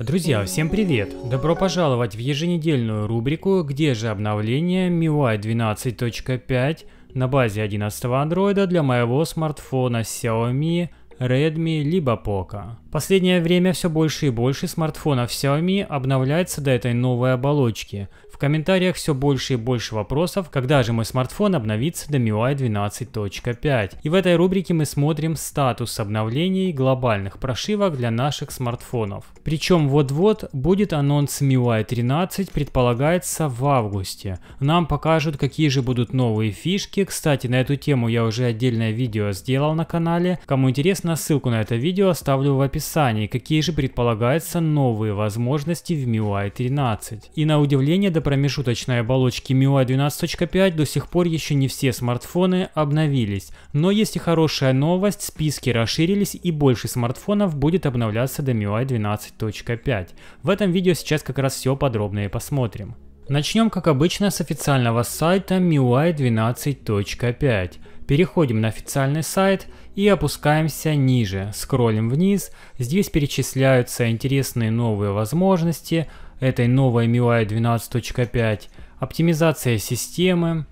Друзья, всем привет! Добро пожаловать в еженедельную рубрику «Где же обновление MIUI 12.5» на базе 11 Android для моего смартфона Xiaomi Redmi либо Poco. последнее время все больше и больше смартфонов Xiaomi обновляется до этой новой оболочки. В комментариях все больше и больше вопросов, когда же мой смартфон обновится до MIUI 12.5. И в этой рубрике мы смотрим статус обновлений глобальных прошивок для наших смартфонов. Причем вот-вот будет анонс MIUI 13, предполагается в августе. Нам покажут, какие же будут новые фишки. Кстати, на эту тему я уже отдельное видео сделал на канале. Кому интересно, Конечно, ссылку на это видео оставлю в описании, какие же предполагаются новые возможности в MIUI 13. И на удивление до промежуточной оболочки MIUI 12.5 до сих пор еще не все смартфоны обновились. Но есть и хорошая новость, списки расширились и больше смартфонов будет обновляться до MIUI 12.5. В этом видео сейчас как раз все подробно и посмотрим. Начнем, как обычно, с официального сайта MIUI 12.5. Переходим на официальный сайт и опускаемся ниже, скроллим вниз. Здесь перечисляются интересные новые возможности этой новой MIUI 12.5, оптимизация системы,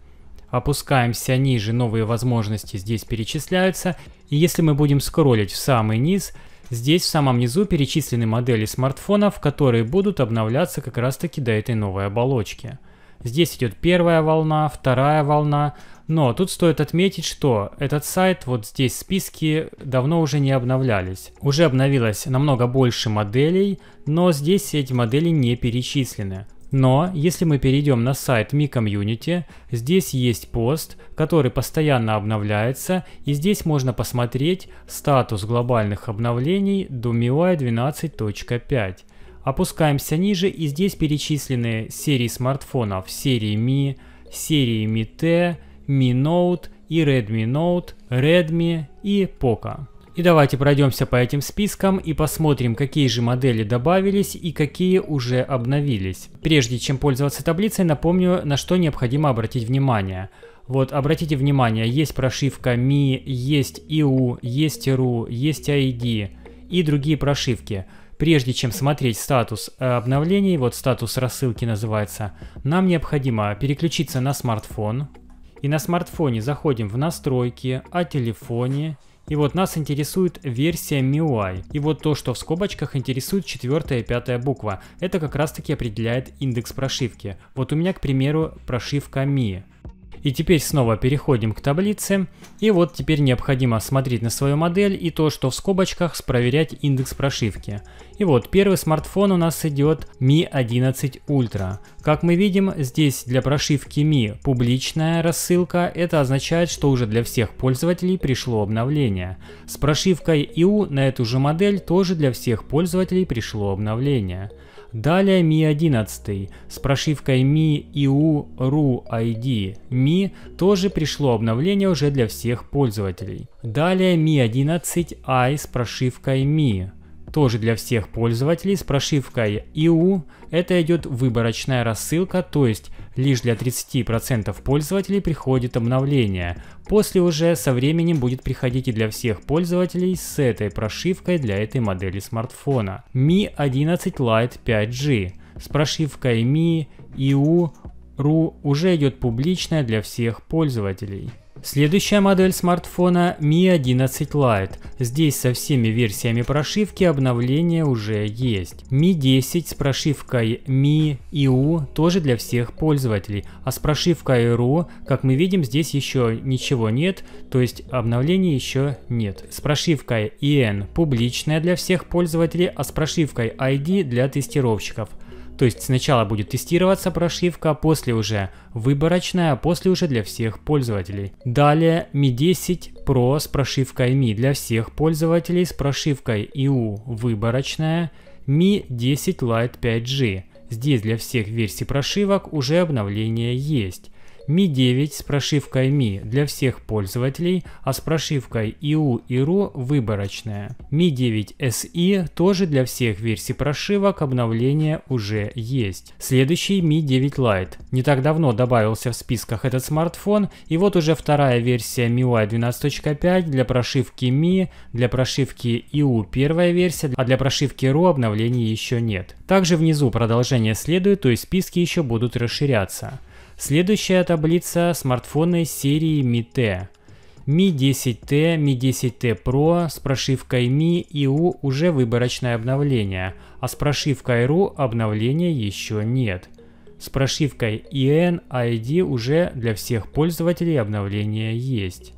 опускаемся ниже, новые возможности здесь перечисляются. И если мы будем скроллить в самый низ, Здесь в самом низу перечислены модели смартфонов, которые будут обновляться как раз таки до этой новой оболочки. Здесь идет первая волна, вторая волна, но тут стоит отметить, что этот сайт, вот здесь списки давно уже не обновлялись. Уже обновилось намного больше моделей, но здесь эти модели не перечислены. Но если мы перейдем на сайт Mi Community, здесь есть пост, который постоянно обновляется, и здесь можно посмотреть статус глобальных обновлений до MIUI 12.5. Опускаемся ниже, и здесь перечислены серии смартфонов, серии Mi, серии Mi T, Mi Note и Redmi Note, Redmi и Poco. И давайте пройдемся по этим спискам и посмотрим, какие же модели добавились и какие уже обновились. Прежде чем пользоваться таблицей, напомню, на что необходимо обратить внимание. Вот, обратите внимание, есть прошивка Mi, есть EU, есть RU, есть ID и другие прошивки. Прежде чем смотреть статус э, обновлений, вот статус рассылки называется, нам необходимо переключиться на смартфон. И на смартфоне заходим в настройки, о телефоне, и вот нас интересует версия MIUI. И вот то, что в скобочках интересует четвертая и пятая буква. Это как раз таки определяет индекс прошивки. Вот у меня, к примеру, прошивка Mi. И теперь снова переходим к таблице. И вот теперь необходимо смотреть на свою модель и то, что в скобочках, проверять индекс прошивки. И вот первый смартфон у нас идет Mi 11 Ultra. Как мы видим, здесь для прошивки Mi публичная рассылка. Это означает, что уже для всех пользователей пришло обновление. С прошивкой IU на эту же модель тоже для всех пользователей пришло обновление. Далее Mi 11 с прошивкой Mi EU RU ID Mi тоже пришло обновление уже для всех пользователей. Далее Mi 11i с прошивкой Mi тоже для всех пользователей с прошивкой EU. Это идет выборочная рассылка, то есть лишь для 30% пользователей приходит обновление. После уже со временем будет приходить и для всех пользователей с этой прошивкой для этой модели смартфона. Mi 11 Lite 5G с прошивкой Mi EU RU уже идет публичная для всех пользователей. Следующая модель смартфона Mi 11 Lite. Здесь со всеми версиями прошивки обновления уже есть. Mi 10 с прошивкой Mi EU тоже для всех пользователей, а с прошивкой RU, как мы видим, здесь еще ничего нет, то есть обновления еще нет. С прошивкой EN публичная для всех пользователей, а с прошивкой ID для тестировщиков. То есть сначала будет тестироваться прошивка, после уже выборочная, а после уже для всех пользователей. Далее Mi 10 Pro с прошивкой Mi для всех пользователей, с прошивкой EU выборочная, Mi 10 Lite 5G. Здесь для всех версий прошивок уже обновление есть. Mi 9 с прошивкой Mi для всех пользователей, а с прошивкой IU и RU выборочная. Mi 9 SE тоже для всех версий прошивок, обновления уже есть. Следующий Mi 9 Lite. Не так давно добавился в списках этот смартфон, и вот уже вторая версия MIUI 12.5 для прошивки Mi, для прошивки IU первая версия, а для прошивки RU обновлений еще нет. Также внизу продолжение следует, то есть списки еще будут расширяться. Следующая таблица смартфоны серии Mi T. Mi 10T, Mi 10T Pro с прошивкой Mi и U уже выборочное обновление, а с прошивкой RU обновления еще нет. С прошивкой EN ID а уже для всех пользователей обновления есть.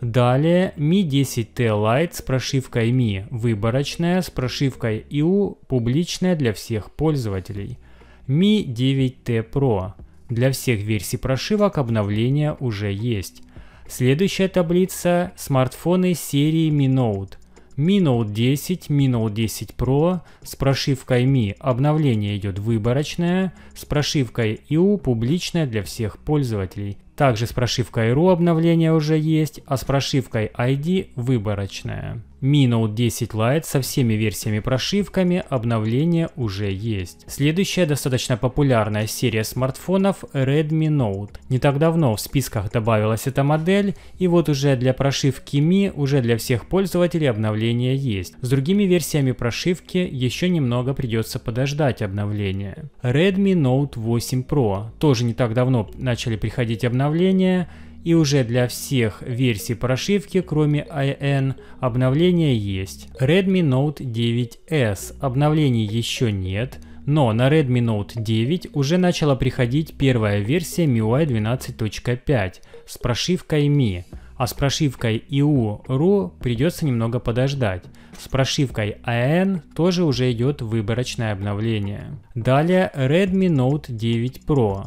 Далее Mi 10T Lite с прошивкой Mi выборочная, с прошивкой IU публичная для всех пользователей – Mi 9T Pro. Для всех версий прошивок обновления уже есть. Следующая таблица – смартфоны серии Mi Note. Mi Note 10, Mi Note 10 Pro с прошивкой Mi обновление идет выборочное, с прошивкой IU публичное для всех пользователей. Также с прошивкой RU обновление уже есть, а с прошивкой ID выборочное. Mi Note 10 Lite со всеми версиями прошивками обновления уже есть. Следующая достаточно популярная серия смартфонов Redmi Note. Не так давно в списках добавилась эта модель, и вот уже для прошивки Mi уже для всех пользователей обновление есть. С другими версиями прошивки еще немного придется подождать обновления. Redmi Note 8 Pro. Тоже не так давно начали приходить обновления, и уже для всех версий прошивки, кроме IN, обновление есть. Redmi Note 9S обновлений еще нет, но на Redmi Note 9 уже начала приходить первая версия MIUI 12.5 с прошивкой Mi, а с прошивкой IU.RU придется немного подождать. С прошивкой AN тоже уже идет выборочное обновление. Далее Redmi Note 9 Pro.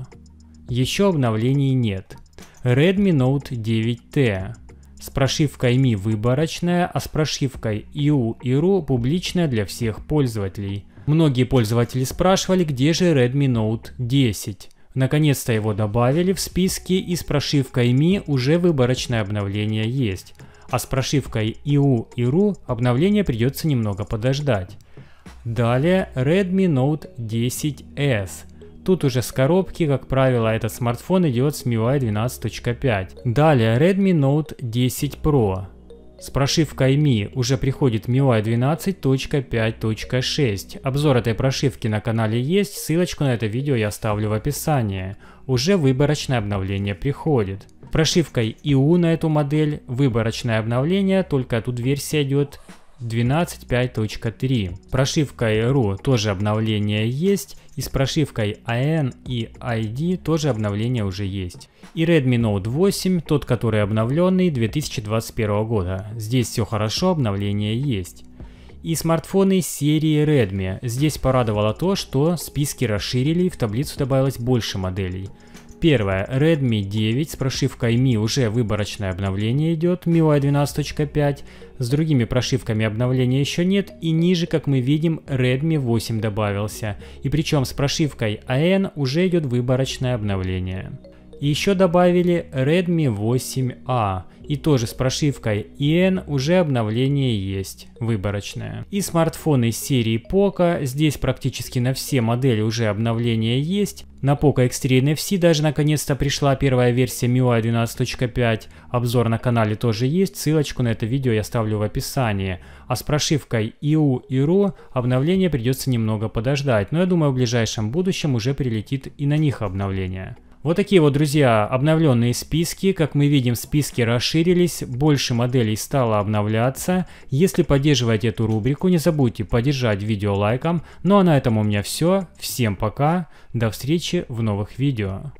Еще обновлений нет – Redmi Note 9T с прошивкой Mi выборочная, а с прошивкой IU и RU публичная для всех пользователей. Многие пользователи спрашивали, где же Redmi Note 10. Наконец-то его добавили в списке и с прошивкой Mi уже выборочное обновление есть. А с прошивкой IU и RU обновление придется немного подождать. Далее Redmi Note 10S Тут уже с коробки, как правило, этот смартфон идет с MIUI 12.5. Далее Redmi Note 10 Pro. С прошивкой Mi уже приходит MIUI 12.5.6. Обзор этой прошивки на канале есть, ссылочку на это видео я оставлю в описании. Уже выборочное обновление приходит. Прошивкой IU на эту модель выборочное обновление, только тут версия идет 12.5.3. Прошивка RU тоже обновление есть, и с прошивкой AN а и ID а тоже обновление уже есть. И Redmi Note 8, тот который обновленный 2021 года. Здесь все хорошо, обновление есть. И смартфоны серии Redmi. Здесь порадовало то, что списки расширили и в таблицу добавилось больше моделей. Первое. Redmi 9 с прошивкой Mi уже выборочное обновление идет, MIUI 12.5. С другими прошивками обновления еще нет, и ниже, как мы видим, Redmi 8 добавился. И причем с прошивкой AN уже идет выборочное обновление. И еще добавили Redmi 8A. И тоже с прошивкой EN уже обновление есть, выборочное. И смартфоны серии Poco, здесь практически на все модели уже обновление есть. На Poco X3 NFC даже наконец-то пришла первая версия MIUI 12.5. Обзор на канале тоже есть, ссылочку на это видео я ставлю в описании. А с прошивкой IU и RU обновление придется немного подождать, но я думаю в ближайшем будущем уже прилетит и на них обновление. Вот такие вот, друзья, обновленные списки. Как мы видим, списки расширились, больше моделей стало обновляться. Если поддерживаете эту рубрику, не забудьте поддержать видео лайком. Ну а на этом у меня все. Всем пока, до встречи в новых видео.